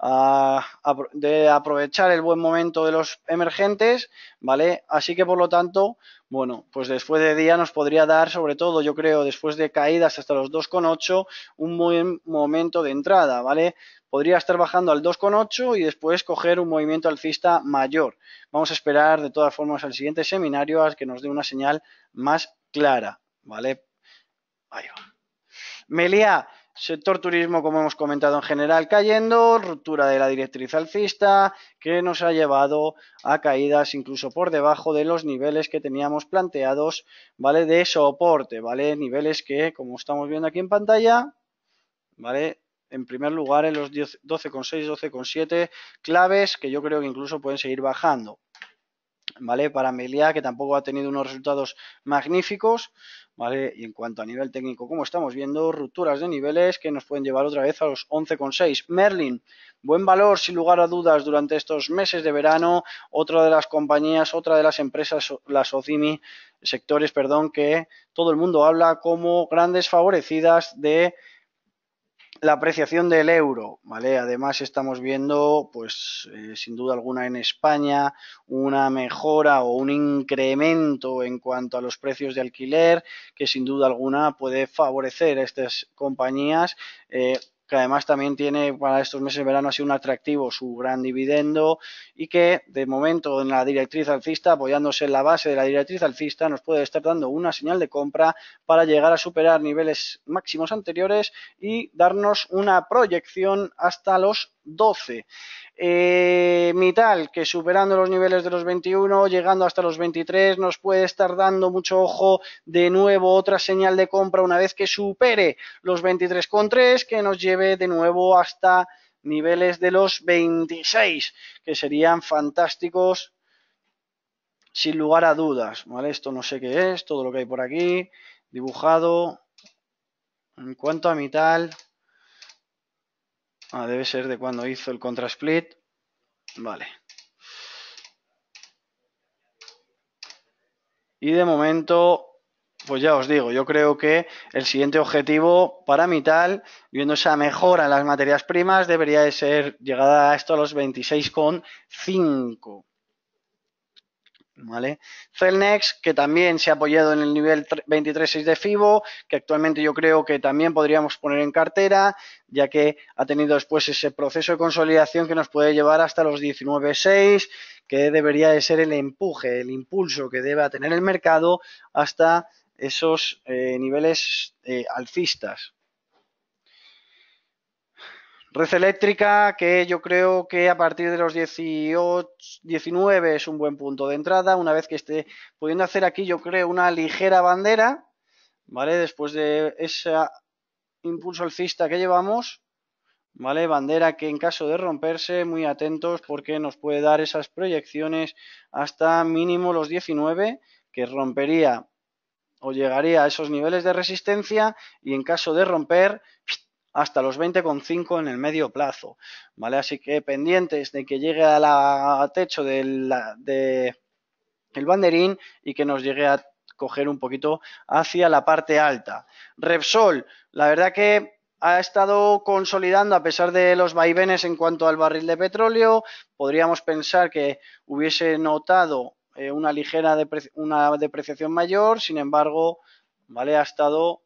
ah, de aprovechar el buen momento de los emergentes, ¿vale? Así que por lo tanto, bueno, pues después de día nos podría dar, sobre todo yo creo, después de caídas hasta los 2,8, un buen momento de entrada, ¿vale? Podría estar bajando al 2,8 y después coger un movimiento alcista mayor. Vamos a esperar de todas formas al siguiente seminario a que nos dé una señal más clara, ¿vale? Meliá, sector turismo, como hemos comentado en general, cayendo, ruptura de la directriz alcista, que nos ha llevado a caídas incluso por debajo de los niveles que teníamos planteados, ¿vale? De soporte, ¿vale? Niveles que, como estamos viendo aquí en pantalla, ¿vale? En primer lugar, en los 12,6, 12,7 claves, que yo creo que incluso pueden seguir bajando. ¿vale? Para Melia, que tampoco ha tenido unos resultados magníficos, Y en cuanto a nivel técnico, como estamos viendo, rupturas de niveles que nos pueden llevar otra vez a los 11,6. Merlin, buen valor sin lugar a dudas durante estos meses de verano, otra de las compañías, otra de las empresas, las OCIMI, sectores, perdón, que todo el mundo habla como grandes favorecidas de la apreciación del euro, ¿vale? Además estamos viendo, pues eh, sin duda alguna en España, una mejora o un incremento en cuanto a los precios de alquiler que sin duda alguna puede favorecer a estas compañías eh, que además también tiene para estos meses de verano ha sido un atractivo su gran dividendo y que de momento en la directriz alcista, apoyándose en la base de la directriz alcista, nos puede estar dando una señal de compra para llegar a superar niveles máximos anteriores y darnos una proyección hasta los 12. Eh, Mital, que superando los niveles de los 21, llegando hasta los 23, nos puede estar dando mucho ojo de nuevo otra señal de compra una vez que supere los 23,3, que nos lleve de nuevo hasta niveles de los 26, que serían fantásticos sin lugar a dudas, ¿vale? Esto no sé qué es, todo lo que hay por aquí, dibujado. En cuanto a tal. Ah, debe ser de cuando hizo el contra split. Vale. Y de momento, pues ya os digo, yo creo que el siguiente objetivo para Mital, viendo esa mejora en las materias primas, debería de ser llegada a esto a los 26,5. ¿Vale? Celnex, que también se ha apoyado en el nivel 23.6 de FIBO, que actualmente yo creo que también podríamos poner en cartera, ya que ha tenido después ese proceso de consolidación que nos puede llevar hasta los 19.6, que debería de ser el empuje, el impulso que deba tener el mercado hasta esos eh, niveles eh, alcistas, Red eléctrica, que yo creo que a partir de los 18, 19 es un buen punto de entrada. Una vez que esté pudiendo hacer aquí, yo creo, una ligera bandera, ¿vale? Después de ese impulso alcista que llevamos, ¿vale? Bandera que en caso de romperse, muy atentos porque nos puede dar esas proyecciones hasta mínimo los 19, que rompería o llegaría a esos niveles de resistencia y en caso de romper hasta los 20,5 en el medio plazo, ¿vale? Así que pendientes de que llegue a techo del banderín y que nos llegue a coger un poquito hacia la parte alta. Repsol, la verdad que ha estado consolidando a pesar de los vaivenes en cuanto al barril de petróleo. Podríamos pensar que hubiese notado eh, una ligera una depreciación mayor, sin embargo, ¿vale? Ha estado,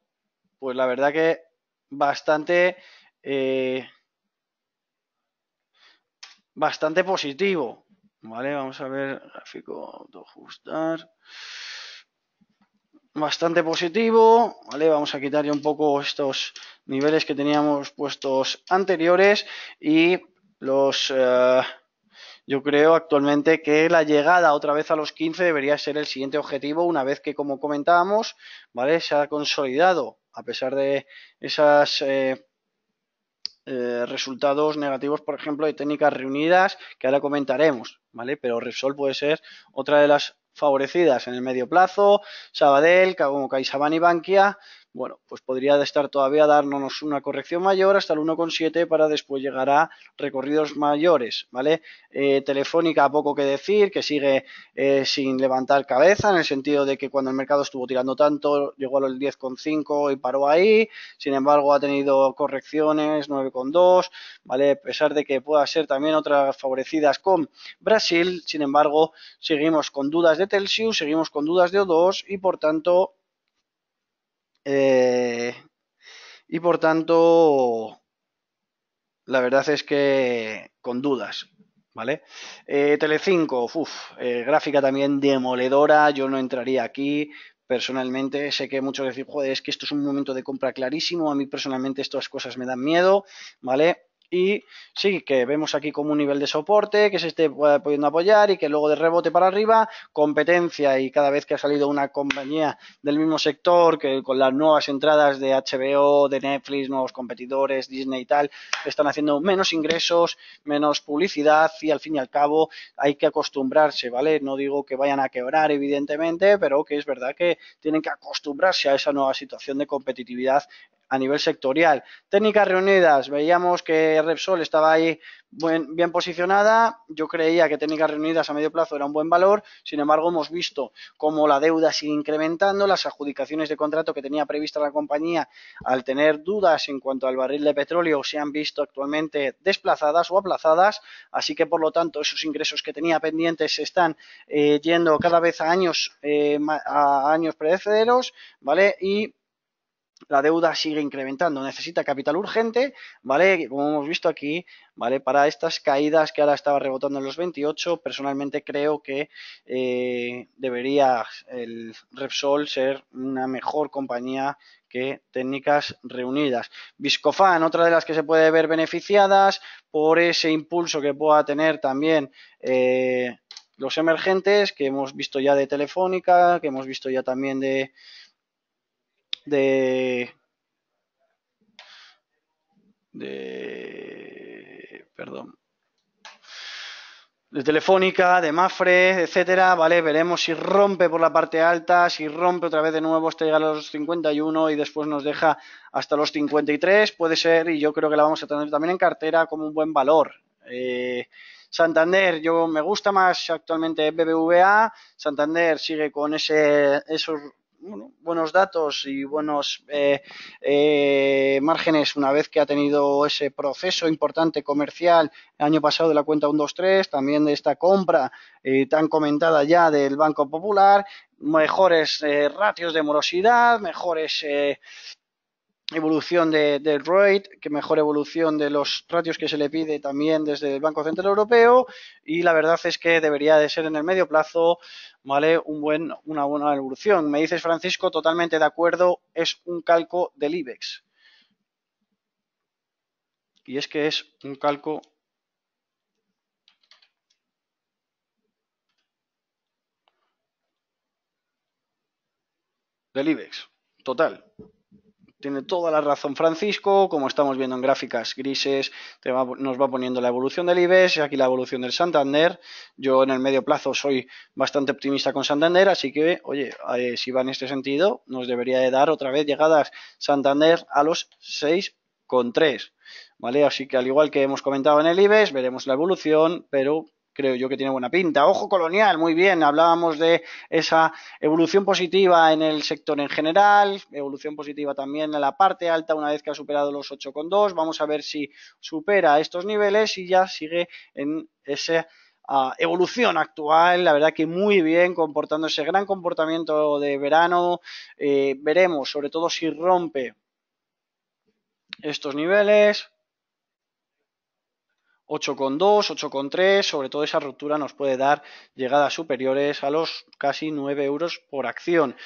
pues la verdad que bastante, eh, bastante positivo. Vale, vamos a ver, gráfico autoajustar. Bastante positivo. Vale, vamos a quitar ya un poco estos niveles que teníamos puestos anteriores y los... Eh, yo creo actualmente que la llegada otra vez a los 15 debería ser el siguiente objetivo una vez que, como comentábamos, ¿vale? Se ha consolidado a pesar de esos eh, eh, resultados negativos, por ejemplo, de técnicas reunidas, que ahora comentaremos, ¿vale? Pero Repsol puede ser otra de las favorecidas en el medio plazo, Sabadell, como y Bankia, bueno, pues podría estar todavía dándonos una corrección mayor hasta el 1,7 para después llegar a recorridos mayores, ¿vale? Eh, telefónica, poco que decir, que sigue eh, sin levantar cabeza en el sentido de que cuando el mercado estuvo tirando tanto, llegó a al 10,5 y paró ahí, sin embargo ha tenido correcciones 9,2, ¿vale? A pesar de que pueda ser también otras favorecidas con Brasil, sin embargo, seguimos con dudas de Telsius, seguimos con dudas de O2 y por tanto eh, y por tanto, la verdad es que con dudas, ¿vale? tele eh, Telecinco, uff, eh, gráfica también demoledora, yo no entraría aquí. Personalmente, sé que muchos decir, joder, es que esto es un momento de compra clarísimo. A mí personalmente estas cosas me dan miedo, ¿vale? Y sí, que vemos aquí como un nivel de soporte, que se esté eh, pudiendo apoyar y que luego de rebote para arriba, competencia y cada vez que ha salido una compañía del mismo sector, que con las nuevas entradas de HBO, de Netflix, nuevos competidores, Disney y tal, están haciendo menos ingresos, menos publicidad y al fin y al cabo hay que acostumbrarse, ¿vale? No digo que vayan a quebrar, evidentemente, pero que es verdad que tienen que acostumbrarse a esa nueva situación de competitividad a nivel sectorial. Técnicas reunidas, veíamos que Repsol estaba ahí bien posicionada, yo creía que técnicas reunidas a medio plazo era un buen valor, sin embargo hemos visto cómo la deuda sigue incrementando, las adjudicaciones de contrato que tenía prevista la compañía al tener dudas en cuanto al barril de petróleo se han visto actualmente desplazadas o aplazadas, así que por lo tanto esos ingresos que tenía pendientes se están eh, yendo cada vez a años, eh, a años predecederos, ¿vale? Y la deuda sigue incrementando, necesita capital urgente, ¿vale? Como hemos visto aquí, ¿vale? Para estas caídas que ahora estaba rebotando en los 28, personalmente creo que eh, debería el Repsol ser una mejor compañía que técnicas reunidas. Viscofan, otra de las que se puede ver beneficiadas por ese impulso que pueda tener también. Eh, los emergentes que hemos visto ya de Telefónica, que hemos visto ya también de, de perdón de Telefónica, de Mafre, etcétera, ¿vale? Veremos si rompe por la parte alta, si rompe otra vez de nuevo hasta este llegar a los 51 y después nos deja hasta los 53, puede ser, y yo creo que la vamos a tener también en cartera como un buen valor. Eh, Santander, yo me gusta más actualmente BBVA, Santander sigue con ese, esos buenos datos y buenos eh, eh, márgenes una vez que ha tenido ese proceso importante comercial el año pasado de la cuenta 123, también de esta compra eh, tan comentada ya del Banco Popular, mejores ratios de morosidad, mejores evolución de, del ROID, que mejor evolución de los ratios que se le pide también desde el Banco Central Europeo y la verdad es que debería de ser en el medio plazo, ¿vale? una buena evolución. Me dices, Francisco, totalmente de acuerdo, es un calco del IBEX. Y es que es un calco del IBEX, total. Tiene toda la razón Francisco, como estamos viendo en gráficas grises, nos va poniendo la evolución del IBEX, aquí la evolución del Santander. Yo en el medio plazo soy bastante optimista con Santander, así que, oye, eh, si va en este sentido, nos debería de dar otra vez llegadas Santander a los 6,3. ¿Vale? Así que al igual que hemos comentado en el IBEX, veremos la evolución, pero creo yo que tiene buena pinta. Ojo colonial, muy bien, hablábamos de esa evolución positiva en el sector en general, evolución positiva también en la parte alta una vez que ha superado los 8,2. Vamos a ver si supera estos niveles y ya sigue en esa ah, evolución actual, la verdad que muy bien comportando ese gran comportamiento de verano. Eh, veremos sobre todo si rompe estos niveles. 8,2, 8,3, sobre todo esa ruptura nos puede dar llegadas superiores a los casi 9 euros por acción.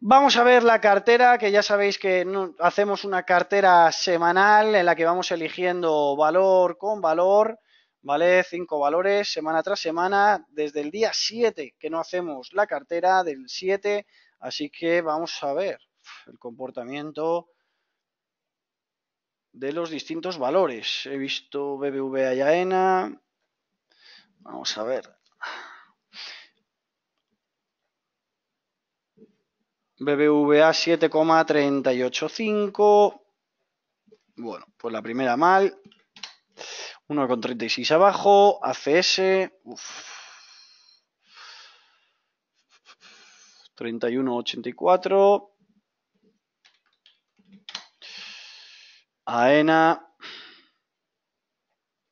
Vamos a ver la cartera, que ya sabéis que hacemos una cartera semanal en la que vamos eligiendo valor con valor, ¿vale? Cinco valores semana tras semana, desde el día 7 que no hacemos la cartera, del 7, así que vamos a ver el comportamiento de los distintos valores. He visto BBVA y AENA. Vamos a ver. BBVA 7,385. Bueno, pues la primera mal. con 1,36 abajo. ACS. Uf. 31,84. AENA,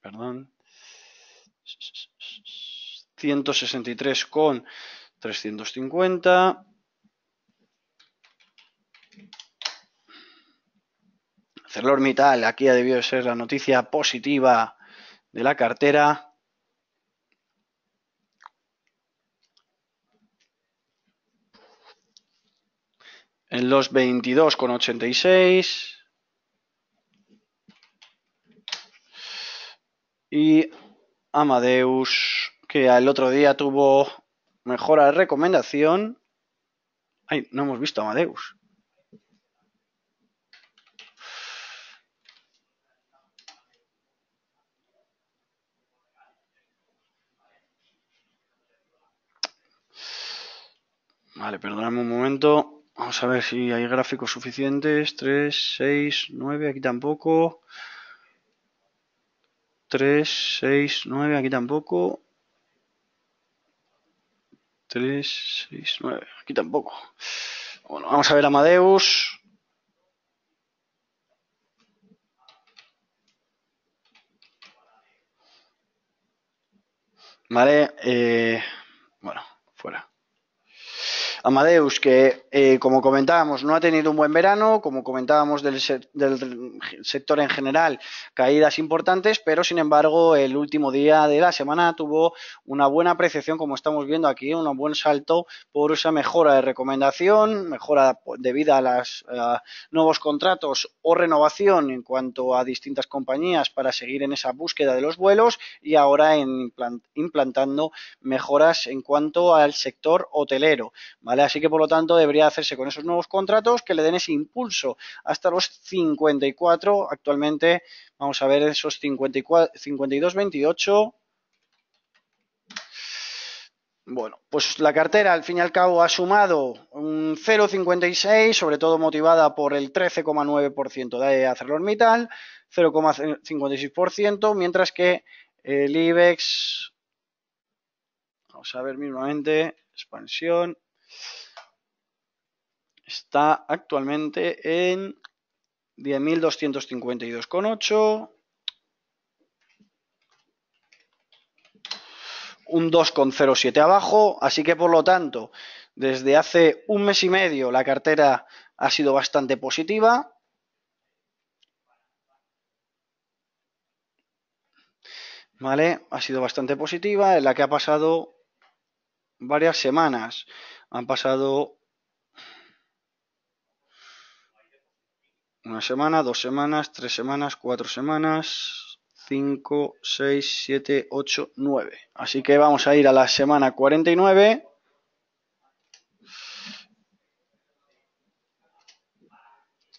perdón, 163 con 350. ArcelorMittal, aquí ha debido ser la noticia positiva de la cartera. En los con seis. y Amadeus, que el otro día tuvo mejora de recomendación. Ay, no hemos visto Amadeus. Vale, perdonadme un momento. Vamos a ver si hay gráficos suficientes. 3, 6, 9, aquí tampoco. 3, 6, 9, aquí tampoco. 3, 6, 9, aquí tampoco. Bueno, vamos a ver Amadeus. Vale, eh, bueno, Amadeus, que eh, como comentábamos, no ha tenido un buen verano, como comentábamos del, sector en general, caídas importantes, pero sin embargo el último día de la semana tuvo una buena apreciación, como estamos viendo aquí, un buen salto por esa mejora de recomendación, mejora debida a los nuevos contratos o renovación en cuanto a distintas compañías para seguir en esa búsqueda de los vuelos y ahora implantando mejoras en cuanto al sector hotelero. Así que por lo tanto debería hacerse con esos nuevos contratos que le den ese impulso hasta los 54 actualmente, vamos a ver esos 52,28. Bueno, pues la cartera al fin y al cabo ha sumado un 0,56, sobre todo motivada por el 13,9% de hacerlo ArcelorMittal, 0,56%, mientras que el IBEX, vamos a ver mismamente, expansión, está actualmente en 10.252,8. un 2,07 abajo, así que por lo tanto, desde hace un mes y medio la cartera ha sido bastante positiva. ¿Vale? Ha sido bastante positiva en la que ha pasado varias semanas. Han pasado Una semana, dos semanas, tres semanas, cuatro semanas, cinco, seis, siete, ocho, nueve. Así que vamos a ir a la semana 49.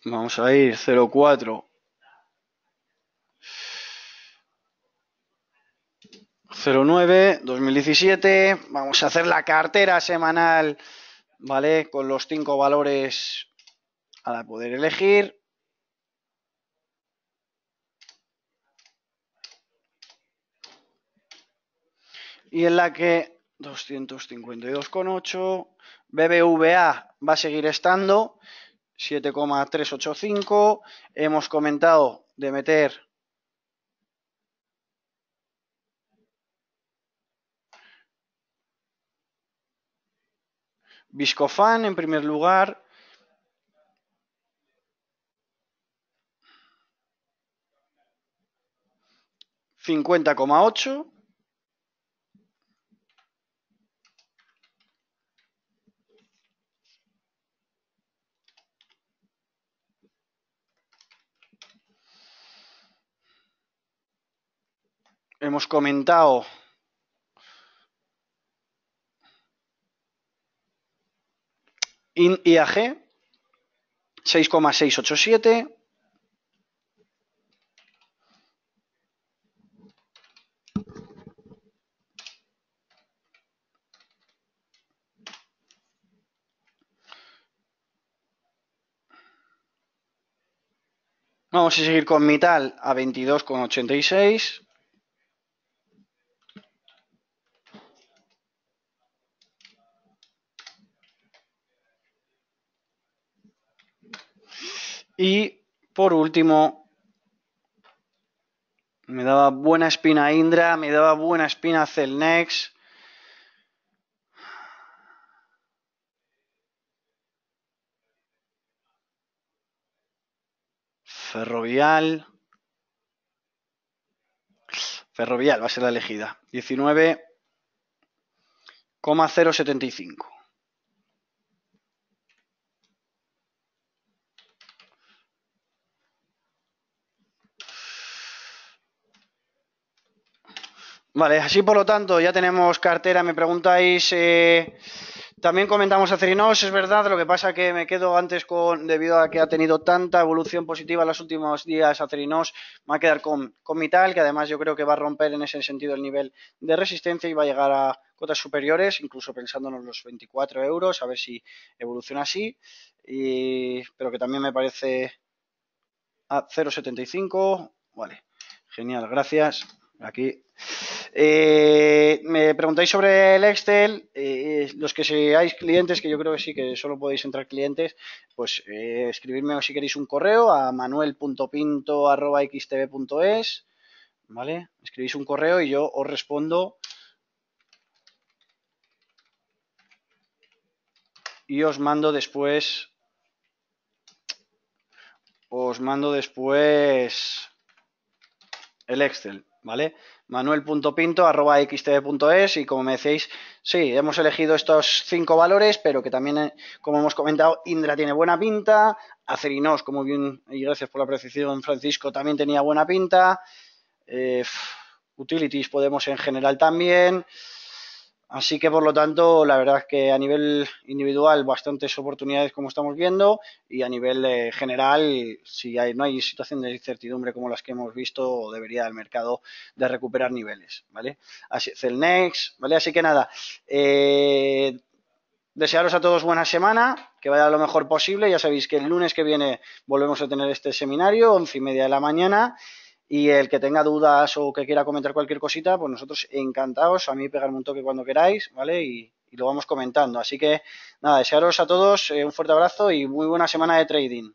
Vamos a ir 04. 09 2017 vamos a hacer la cartera semanal vale con los cinco valores a poder elegir y en la que 252,8, BBVA va a seguir estando, 7,385, hemos comentado de meter Viscofan en primer lugar, ...50,8... hemos comentado IAG 6,687 Vamos a seguir con Mital a 22,86. Y por último, me daba buena espina Indra, me daba buena espina Celnex. Ferrovial. Ferrovial va a ser la elegida. 19,075. Vale, así por lo tanto ya tenemos cartera, me preguntáis... Eh, también comentamos Acerinos, es verdad, lo que pasa que me quedo antes con, debido a que ha tenido tanta evolución positiva en los últimos días, Acerinos me va a quedar con, con Mital, que además yo creo que va a romper en ese sentido el nivel de resistencia y va a llegar a cotas superiores, incluso pensándonos los 24 euros, a ver si evoluciona así, pero que también me parece a 0,75, vale, genial, gracias. Aquí. Eh, me preguntáis sobre el Excel. Eh, eh, los que seáis clientes, que yo creo que sí, que solo podéis entrar clientes, pues eh, escribirme si queréis un correo a manuel.pinto.xtv.es. ¿Vale? Escribís un correo y yo os respondo. Y os mando después. Os mando después el Excel. ¿vale? manuel.pinto.xtv.es y como me decís, sí, hemos elegido estos cinco valores, pero que también, eh, como hemos comentado, Indra tiene buena pinta, Acerinos, como bien, y gracias por la precisión, Francisco, también tenía buena pinta, eh, Utilities podemos en general también, Así que por lo tanto, la verdad es que a nivel individual bastantes oportunidades como estamos viendo y a nivel eh, general, si no hay situación de incertidumbre como las que hemos visto, debería el mercado de recuperar niveles, ¿vale? Así, Celnex, ¿vale? Así que nada, eh, desearos a todos buena semana, que vaya lo mejor posible. Ya sabéis que el lunes que viene volvemos a tener este seminario, once y media de la mañana. Y el que tenga dudas o que quiera comentar cualquier cosita, pues nosotros encantados, a mí pegarme un toque cuando queráis, ¿vale? Y, y lo vamos comentando. Así que nada, desearos a todos eh, un fuerte abrazo y muy buena semana de trading.